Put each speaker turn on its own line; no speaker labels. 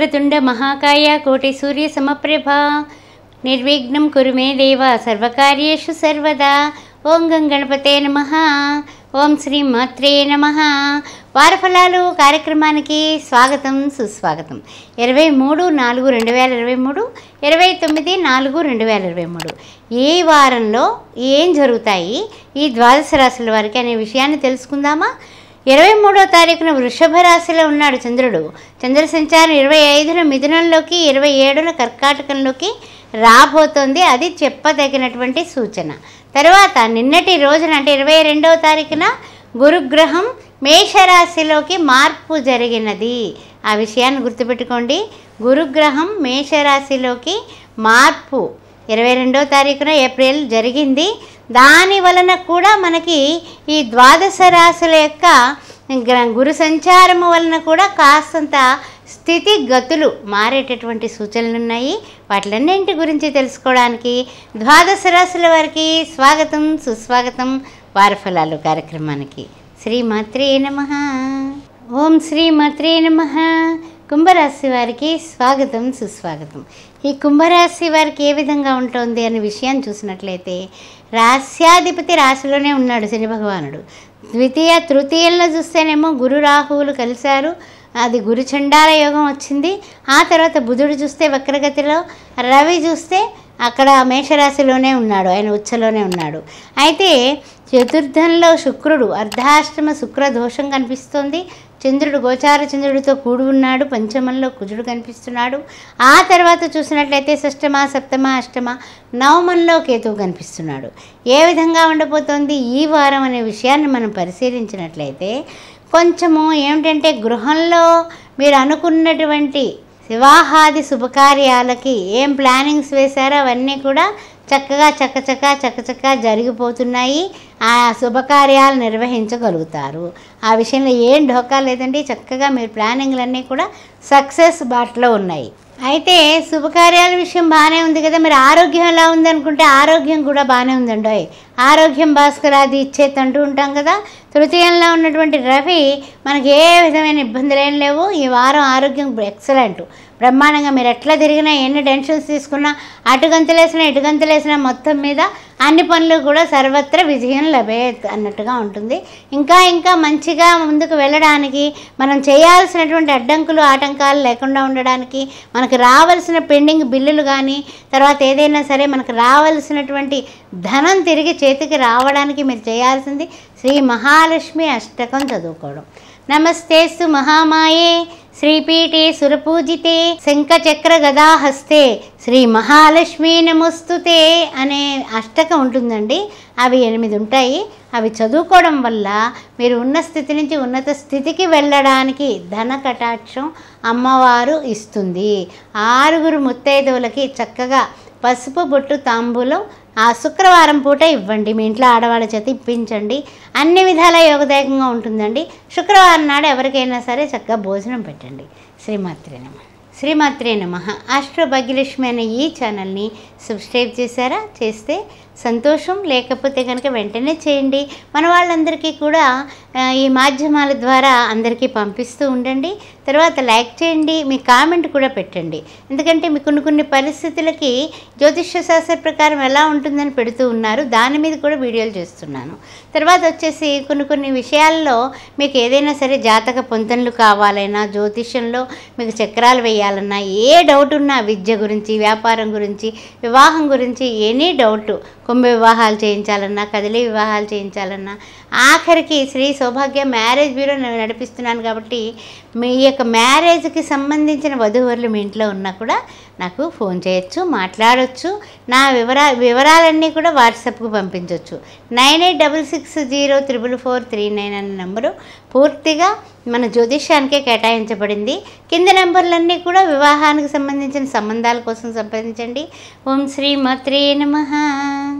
వక్రతుండ మహాకాయ కోటి సూర్య సమప్రభ నిర్విఘ్నం కురు మే దేవ సర్వకార్యేషు సర్వదా ఓం గం గణపతే నమ ఓం శ్రీ మాత్రే నమ వారఫలాలు కార్యక్రమానికి స్వాగతం సుస్వాగతం ఇరవై మూడు నాలుగు రెండు వేల ఇరవై మూడు ఇరవై తొమ్మిది నాలుగు రెండు వేల ఇరవై మూడు ఏ వారంలో ఏం జరుగుతాయి ఈ ద్వాదశ రాశుల వారికి అనే విషయాన్ని తెలుసుకుందామా ఇరవై మూడో తారీఖున వృషభ రాశిలో ఉన్నాడు చంద్రుడు చంద్ర సంచారం ఇరవై ఐదున మిథునంలోకి ఇరవై ఏడున కర్కాటకంలోకి రాబోతోంది అది చెప్పదగినటువంటి సూచన తర్వాత నిన్నటి రోజున అంటే ఇరవై రెండవ తారీఖున గురుగ్రహం మేషరాశిలోకి మార్పు జరిగినది ఆ విషయాన్ని గుర్తుపెట్టుకోండి గురుగ్రహం మేషరాశిలోకి మార్పు ఇరవై రెండవ తారీఖున ఏప్రిల్ జరిగింది దాని వలన కూడా మనకి ఈ ద్వాదశ రాశుల యొక్క గురు సంచారము వలన కూడా కాస్తంత స్థితి గతులు మారేటటువంటి సూచనలు ఉన్నాయి వాటిలన్నింటి గురించి తెలుసుకోవడానికి ద్వాదశ రాశుల వారికి స్వాగతం సుస్వాగతం వారఫలాలు కార్యక్రమానికి శ్రీమాత్రే నమ ఓం శ్రీమాత్రే నమ కుంభరాశి వారికి స్వాగతం సుస్వాగతం ఈ కుంభరాశి వారికి ఏ విధంగా ఉంటుంది అనే విషయాన్ని చూసినట్లయితే రాస్యాధిపతి రాశిలోనే ఉన్నాడు శని భగవానుడు ద్వితీయ తృతీయంలో చూస్తేనేమో గురు రాహువులు కలిశారు అది గురు చండాల యోగం వచ్చింది ఆ తర్వాత బుధుడు చూస్తే వక్రగతిలో రవి చూస్తే అక్కడ మేషరాశిలోనే ఉన్నాడు ఆయన ఉచ్చలోనే ఉన్నాడు అయితే చతుర్థంలో శుక్రుడు అర్ధాష్టమ శుక్ర దోషం కనిపిస్తుంది చంద్రుడు గోచార చంద్రుడితో కూడి ఉన్నాడు పంచమంలో కుజుడు కనిపిస్తున్నాడు ఆ తర్వాత చూసినట్లయితే షష్టమ సప్తమ అష్టమ నవమంలో కేతువు కనిపిస్తున్నాడు ఏ విధంగా ఉండబోతోంది ఈ వారం అనే విషయాన్ని మనం పరిశీలించినట్లయితే కొంచెము ఏమిటంటే గృహంలో మీరు అనుకున్నటువంటి వివాహాది శుభకార్యాలకి ఏం ప్లానింగ్స్ వేశారో అవన్నీ కూడా చక్కగా చక్కచక్క చక్కచక్క జరిగిపోతున్నాయి ఆ శుభకార్యాలు నిర్వహించగలుగుతారు ఆ విషయంలో ఏం ఢోకా లేదండి చక్కగా మీరు ప్లానింగ్లన్నీ కూడా సక్సెస్ బాటలో ఉన్నాయి అయితే శుభకార్యాల విషయం బాగానే ఉంది కదా మరి ఆరోగ్యం ఎలా ఉందనుకుంటే ఆరోగ్యం కూడా బాగానే ఉందండి ఆరోగ్యం భాస్కర్ అది ఇచ్చేది అంటూ ఉంటాం కదా తృతీయంలో ఉన్నటువంటి రవి మనకి ఏ విధమైన ఇబ్బందులు ఏం లేవు ఈ వారం ఆరోగ్యం ఎక్సలెంట్ బ్రహ్మాండంగా మీరు ఎట్లా తిరిగినా ఎన్ని టెన్షన్స్ తీసుకున్నా అటుగంతలేసినా ఇటుగంతలేసినా మొత్తం మీద అన్ని పనులు కూడా సర్వత్ర విజయం లభే అన్నట్టుగా ఉంటుంది ఇంకా ఇంకా మంచిగా ముందుకు వెళ్ళడానికి మనం చేయాల్సినటువంటి అడ్డంకులు ఆటంకాలు లేకుండా ఉండడానికి మనకు రావాల్సిన పెండింగ్ బిల్లులు కానీ తర్వాత ఏదైనా సరే మనకు రావాల్సినటువంటి ధనం తిరిగి చే చేతికి రావడానికి మీరు చేయాల్సింది శ్రీ మహాలక్ష్మి అష్టకం చదువుకోవడం నమస్తే సు మహామాయే శ్రీపీఠే సురపూజితే చక్ర గదాహస్తే శ్రీ మహాలక్ష్మి నమస్తుతే అనే అష్టకం ఉంటుందండి అవి ఎనిమిది ఉంటాయి అవి చదువుకోవడం వల్ల మీరు ఉన్న స్థితి నుంచి ఉన్నత స్థితికి వెళ్ళడానికి ధన కటాక్షం అమ్మవారు ఇస్తుంది ఆరుగురు ముత్తైదువులకి చక్కగా పసుపు బొట్టు తాంబూలం ఆ శుక్రవారం పూట ఇవ్వండి మీ ఇంట్లో ఆడవాళ్ళ చేత ఇప్పించండి అన్ని విధాల యోగదాయకంగా ఉంటుందండి శుక్రవారం నాడు ఎవరికైనా సరే చక్కగా భోజనం పెట్టండి శ్రీమాత్రి నమ శ్రీమాత్రే నమ ఆస్ట్రో భాగ్యలక్ష్మి అనే ఈ ఛానల్ని సబ్స్క్రైబ్ చేశారా చేస్తే సంతోషం లేకపోతే కనుక వెంటనే చేయండి మన వాళ్ళందరికీ కూడా ఈ మాధ్యమాల ద్వారా అందరికీ పంపిస్తూ ఉండండి తర్వాత లైక్ చేయండి మీ కామెంట్ కూడా పెట్టండి ఎందుకంటే మీ కొన్ని కొన్ని పరిస్థితులకి జ్యోతిష్య శాస్త్ర ప్రకారం ఎలా ఉంటుందని పెడుతూ ఉన్నారు దాని మీద కూడా వీడియోలు చేస్తున్నాను తర్వాత వచ్చేసి కొన్ని కొన్ని విషయాల్లో మీకు ఏదైనా సరే జాతక పొంతనలు కావాలైనా జ్యోతిష్యంలో మీకు చక్రాలు వేయాలన్నా ఏ డౌట్ ఉన్నా విద్య గురించి వ్యాపారం గురించి వివాహం గురించి ఎనీ డౌట్ కుంభ వివాహాలు చేయించాలన్నా కదిలీ వివాహాలు చేయించాలన్నా ఆఖరికి శ్రీ సౌభాగ్య మ్యారేజ్ బ్యూరో నడిపిస్తున్నాను కాబట్టి మీ యొక్క మ్యారేజ్కి సంబంధించిన వధువరులు మీ ఇంట్లో ఉన్నా కూడా నాకు ఫోన్ చేయొచ్చు మాట్లాడవచ్చు నా వివరా వివరాలన్నీ కూడా వాట్సాప్కు పంపించవచ్చు nine eight double six zero triple four three nine అనే నెంబరు పూర్తిగా మన జ్యోతిష్యానికే కేటాయించబడింది కింద నెంబర్లన్నీ కూడా వివాహానికి సంబంధించిన సంబంధాల కోసం సంప్రదించండి ఓం శ్రీ మాత్రే నమ